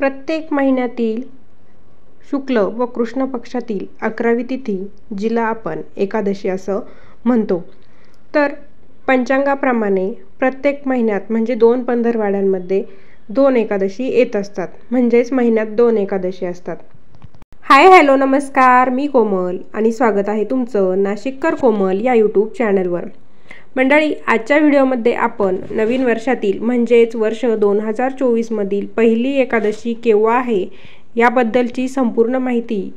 प्रत्येक महिन्यातील शुक्ल व कृष्ण पक्षातील अकरावी तिथी जिला आपण एकादशी असं म्हणतो तर पंचांगाप्रमाणे प्रत्येक महिन्यात म्हणजे दोन पंधरवाड्यांमध्ये दोन एकादशी येत असतात म्हणजेच महिन्यात दोन एकादशी असतात हाय हॅलो नमस्कार मी कोमल आणि स्वागत आहे तुमचं नाशिककर कोमल या यूट्यूब चॅनलवर मंडळी आजच्या व्हिडिओमध्ये आपण नवीन वर्षातील म्हणजेच वर्ष दोन हजार चोवीसमधील पहिली एकादशी केव्हा आहे याबद्दलची संपूर्ण माहिती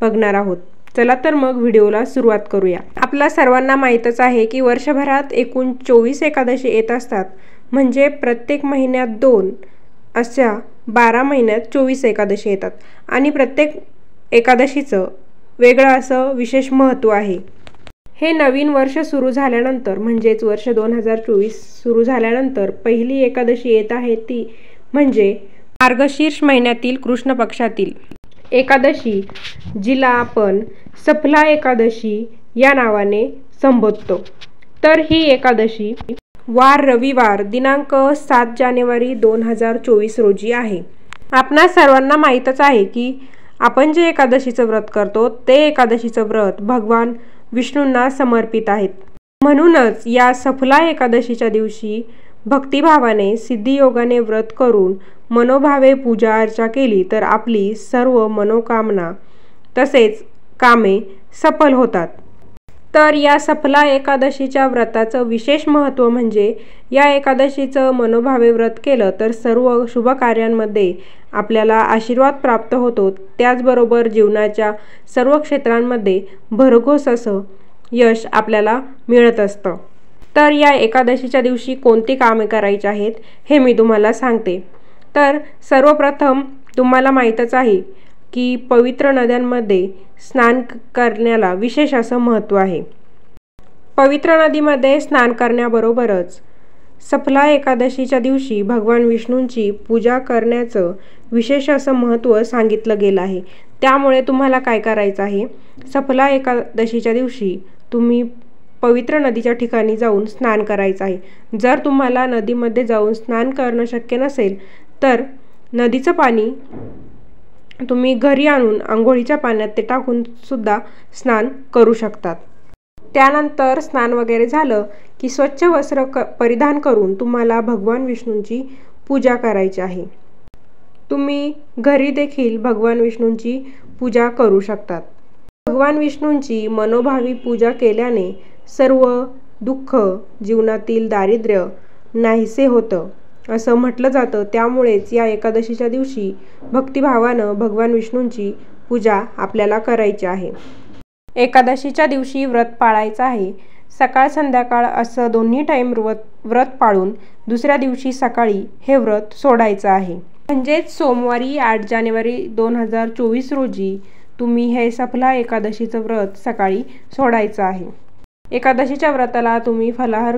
बघणार आहोत चला तर मग व्हिडिओला सुरुवात करूया आपल्या सर्वांना माहीतच आहे की वर्षभरात एकूण चोवीस एकादशी येत असतात म्हणजे प्रत्येक महिन्यात दोन अशा बारा महिन्यात चोवीस एकादशी येतात आणि प्रत्येक एकादशीचं वेगळं असं विशेष महत्त्व आहे हे नवीन वर्ष सुरू झाल्यानंतर म्हणजेच वर्ष दोन हजार चोवीस सुरू झाल्यानंतर पहिली एकादशी येत आहे ती म्हणजे मार्गशीर्ष महिन्यातील कृष्ण पक्षातील एकादशी जिला आपण सफला एकादशी या नावाने संबोधतो तर ही एकादशी वार रविवार दिनांक सात जानेवारी दोन हजार चोवीस रोजी आहे आपणा सर्वांना माहीतच आहे की आपण जे एकादशीचं व्रत करतो ते एकादशीचं व्रत भगवान विष्णूंना समर्पित आहेत म्हणूनच या सफला एकादशीच्या दिवशी भक्तिभावाने सिद्धियोगाने व्रत करून मनोभावे पूजा अर्चा केली तर आपली सर्व मनोकामना तसेच कामे सफल होतात तर या सफला एकादशीच्या व्रताचं विशेष महत्त्व म्हणजे या एकादशीचं मनोभावे व्रत केलं तर सर्व शुभ कार्यांमध्ये आपल्याला आशीर्वाद प्राप्त होतो त्याचबरोबर जीवनाच्या सर्व क्षेत्रांमध्ये भरघोस असं यश आपल्याला मिळत असतं तर या एकादशीच्या दिवशी कोणती कामे करायची आहेत हे मी तुम्हाला सांगते तर सर्वप्रथम तुम्हाला माहीतच आहे की पवित्र नद्यांमध्ये स्नान करण्याला विशेष असं महत्त्व आहे पवित्र नदीमध्ये स्नान करण्याबरोबरच सफला एकादशीच्या दिवशी भगवान विष्णूंची पूजा करण्याचं विशेष असं महत्त्व सांगितलं गेलं आहे त्यामुळे तुम्हाला काय करायचं आहे सफला एकादशीच्या दिवशी तुम्ही पवित्र नदीच्या ठिकाणी जाऊन स्नान करायचं आहे जर तुम्हाला नदीमध्ये जाऊन स्नान करणं शक्य नसेल तर नदीचं पाणी तुम्ही घरी आणून आंघोळीच्या पाण्यात ते टाकून सुद्धा स्नान करू शकतात त्यानंतर स्नान वगैरे झालं की स्वच्छ वस्त्र क परिधान करून तुम्हाला भगवान विष्णूंची पूजा करायची आहे तुम्ही घरी देखील भगवान विष्णूंची पूजा करू शकतात भगवान विष्णूंची मनोभावी पूजा केल्याने सर्व दुःख जीवनातील दारिद्र्य नाहीसे होतं असं म्हटलं जातं त्यामुळेच या एकादशीच्या दिवशी भक्तिभावानं भगवान विष्णूंची पूजा आपल्याला करायची आहे एकादशीच्या दिवशी व्रत पाळायचं आहे सकाळ संध्याकाळ असं दोन्ही टाईम व्रत व्रत पाळून दुसऱ्या दिवशी सकाळी हे व्रत सोडायचं आहे म्हणजेच सोमवारी आठ जानेवारी दोन हजार चोवीस रोजी तुम्ही हे सफला एकादशीचं व्रत सकाळी सोडायचं आहे एकादशीच्या व्रताला तुम्ही फलाहार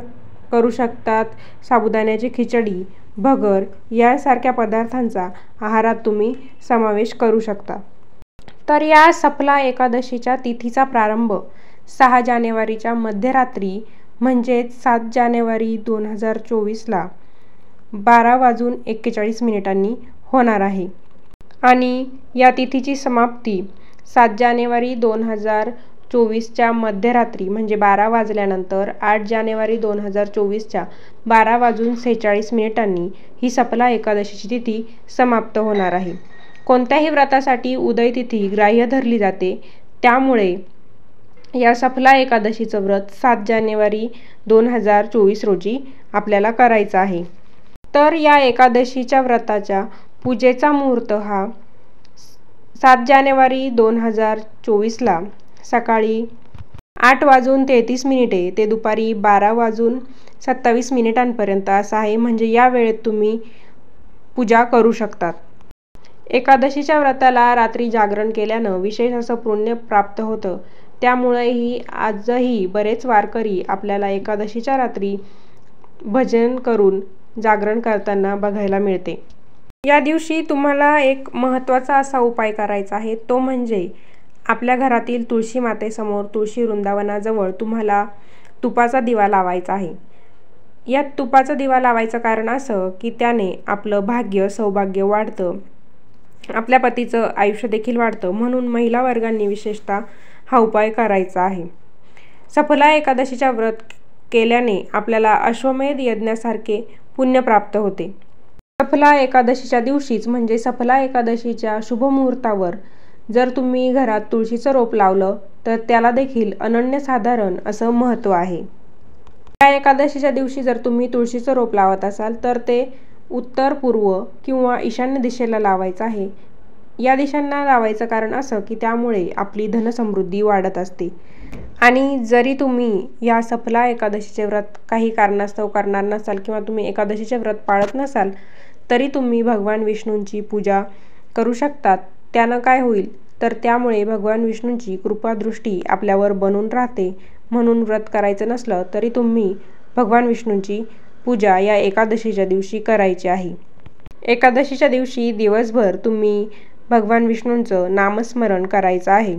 करू शकतात साबुदाण्याची खिचडी भगर यासारख्या पदार्थांचा आहारात तुम्ही समावेश करू शकता तर या सपला एकादशीच्या तिथीचा प्रारंभ सहा जानेवारीच्या मध्यरात्री म्हणजेच सात जानेवारी दोन हजार चोवीसला बारा वाजून एक्केचाळीस मिनिटांनी होणार आहे आणि या तिथीची समाप्ती सात जानेवारी दोन हजार चोवीसच्या मध्यरात्री म्हणजे बारा वाजल्यानंतर आठ जानेवारी दोन हजार चोवीसच्या बारा वाजून सेहेचाळीस मिनिटांनी ही सपला एकादशीची तिथी समाप्त होणार आहे कोणत्याही व्रतासाठी उदय तिथी ग्राह्य धरली जाते त्यामुळे या सफला एकादशीचं व्रत सात जानेवारी दोन हजार चोवीस रोजी आपल्याला करायचं आहे तर या एकादशीच्या व्रताच्या पूजेचा मुहूर्त हा सात जानेवारी दोन हजार चोवीसला सकाळी आठ वाजून तेहतीस मिनिटे ते दुपारी बारा वाजून सत्तावीस मिनिटांपर्यंत असं आहे म्हणजे या वेळेत तुम्ही पूजा करू शकतात एकादशीच्या व्रताला रात्री जागरण केल्यानं विशेष असं पुण्य प्राप्त होतं त्यामुळे ही आजही बरेच वारकरी आपल्याला एकादशीच्या रात्री भजन करून जागरण करताना बघायला मिळते या दिवशी तुम्हाला एक महत्त्वाचा असा उपाय करायचा आहे तो म्हणजे आपल्या घरातील तुळशी मातेसमोर तुळशी वृंदावनाजवळ तुम्हाला तुपाचा दिवा लावायचा आहे यात तुपाचा दिवा लावायचं कारण असं की त्याने आपलं भाग्य सौभाग्य वाढतं आपल्या पतीचं आयुष्य देखील वाढतं म्हणून महिला वर्गांनी विशेषतः हा उपाय करायचा आहे सफला एकादशीच्या व्रत केल्याने आपल्याला अश्वमेध यज्ञासारखे पुण्य प्राप्त होते सफला एकादशीच्या दिवशीच म्हणजे सफला एकादशीच्या शुभमुहूर्तावर जर तुम्ही घरात तुळशीचं रोप लावलं तर त्याला देखील अनन्यसाधारण असं महत्त्व आहे या एकादशीच्या दिवशी जर तुम्ही तुळशीचं रोप लावत असाल तर ते उत्तर पूर्व किंवा ईशान्य दिशेला लावायचं आहे या दिशांना लावायचं कारण असं की त्यामुळे आपली धनसमृद्धी वाढत असते आणि जरी तुम्ही या सफला एकादशीचे व्रत काही कारणास्तव करणार नसाल किंवा तुम्ही एकादशीचे व्रत पाळत नसाल तरी तुम्ही भगवान विष्णूंची पूजा करू शकतात त्यानं काय होईल तर त्यामुळे भगवान विष्णूंची कृपादृष्टी आपल्यावर बनून राहते म्हणून व्रत करायचं नसलं तरी तुम्ही भगवान विष्णूंची पूजा या एकादशीच्या दिवशी करायची आहे एकादशीच्या दिवशी दिवसभर तुम्ही भगवान विष्णूंचं नामस्मरण करायचं आहे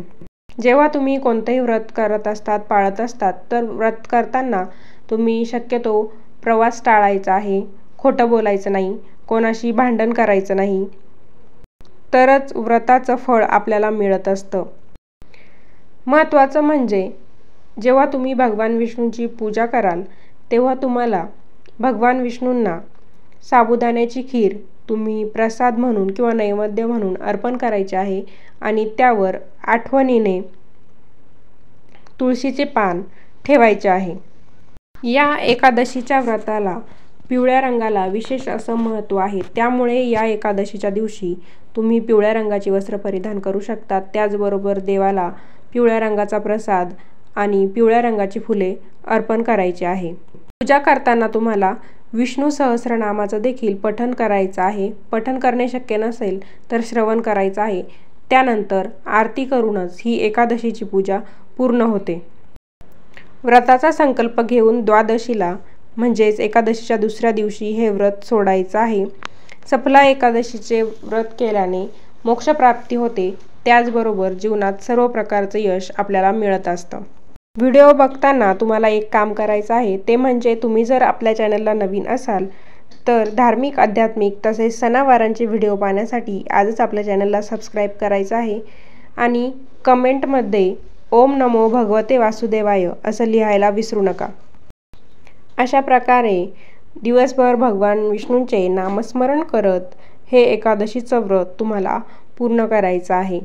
जेव्हा तुम्ही कोणतंही व्रत करत असतात पाळत असतात तर व्रत करताना तुम्ही शक्यतो प्रवास टाळायचा आहे खोटं बोलायचं नाही कोणाशी भांडण करायचं नाही तरच व्रताचं फळ आपल्याला मिळत असतं महत्त्वाचं म्हणजे जेव्हा तुम्ही भगवान विष्णूंची पूजा कराल तेव्हा तुम्हाला भगवान विष्णूंना साबुदाण्याची खीर तुम्ही प्रसाद म्हणून किंवा नैवेद्य म्हणून अर्पण करायचे आहे आणि त्यावर आठवणीने तुळशीचे पान ठेवायचे आहे या एकादशीच्या व्रताला पिवळ्या रंगाला विशेष असं महत्त्व आहे त्यामुळे या एकादशीच्या दिवशी तुम्ही पिवळ्या रंगाची वस्त्र परिधान करू शकतात त्याचबरोबर देवाला पिवळ्या रंगाचा प्रसाद आणि पिवळ्या रंगाची फुले अर्पण करायची आहे पूजा करताना तुम्हाला विष्णू सहस्रनामाचं देखील पठन करायचं आहे पठन करणे शक्य नसेल तर श्रवण करायचं आहे त्यानंतर आरती करूनच ही एकादशीची पूजा पूर्ण होते व्रताचा संकल्प घेऊन द्वादशीला म्हणजेच एकादशीच्या दुसऱ्या दिवशी हे व्रत सोडायचं आहे सफला एकादशीचे व्रत केल्याने मोक्षप्राप्ती होते त्याचबरोबर जीवनात सर्व प्रकारचं यश आपल्याला मिळत असतं व्हिडिओ बघताना तुम्हाला एक काम करायचं आहे ते म्हणजे तुम्ही जर आपल्या चॅनलला नवीन असाल तर धार्मिक आध्यात्मिक तसेच सणावारांचे व्हिडिओ पाहण्यासाठी आजच आपल्या चॅनलला सबस्क्राईब करायचं आहे आणि कमेंटमध्ये ओम नमो भगवते वासुदेवाय असं लिहायला विसरू नका अशा प्रकारे दिवसभर भगवान विष्णूंचे नामस्मरण करत हे एकादशीचं व्रत तुम्हाला पूर्ण करायचं आहे